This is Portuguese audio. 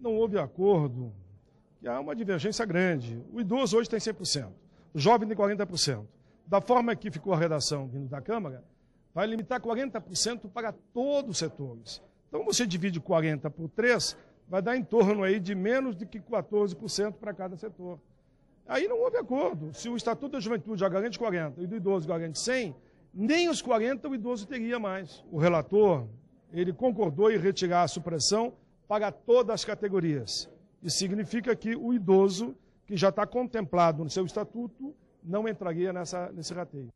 não houve acordo, e há uma divergência grande. O idoso hoje tem 100%, o jovem tem 40%. Da forma que ficou a redação vindo da Câmara, vai limitar 40% para todos os setores. Então você divide 40 por 3, vai dar em torno aí de menos de que 14% para cada setor. Aí não houve acordo. Se o Estatuto da Juventude já garante 40 e do idoso garante 100, nem os 40 o idoso teria mais. O relator, ele concordou em retirar a supressão para todas as categorias. Isso significa que o idoso, que já está contemplado no seu estatuto, não entraria nessa, nesse rateio.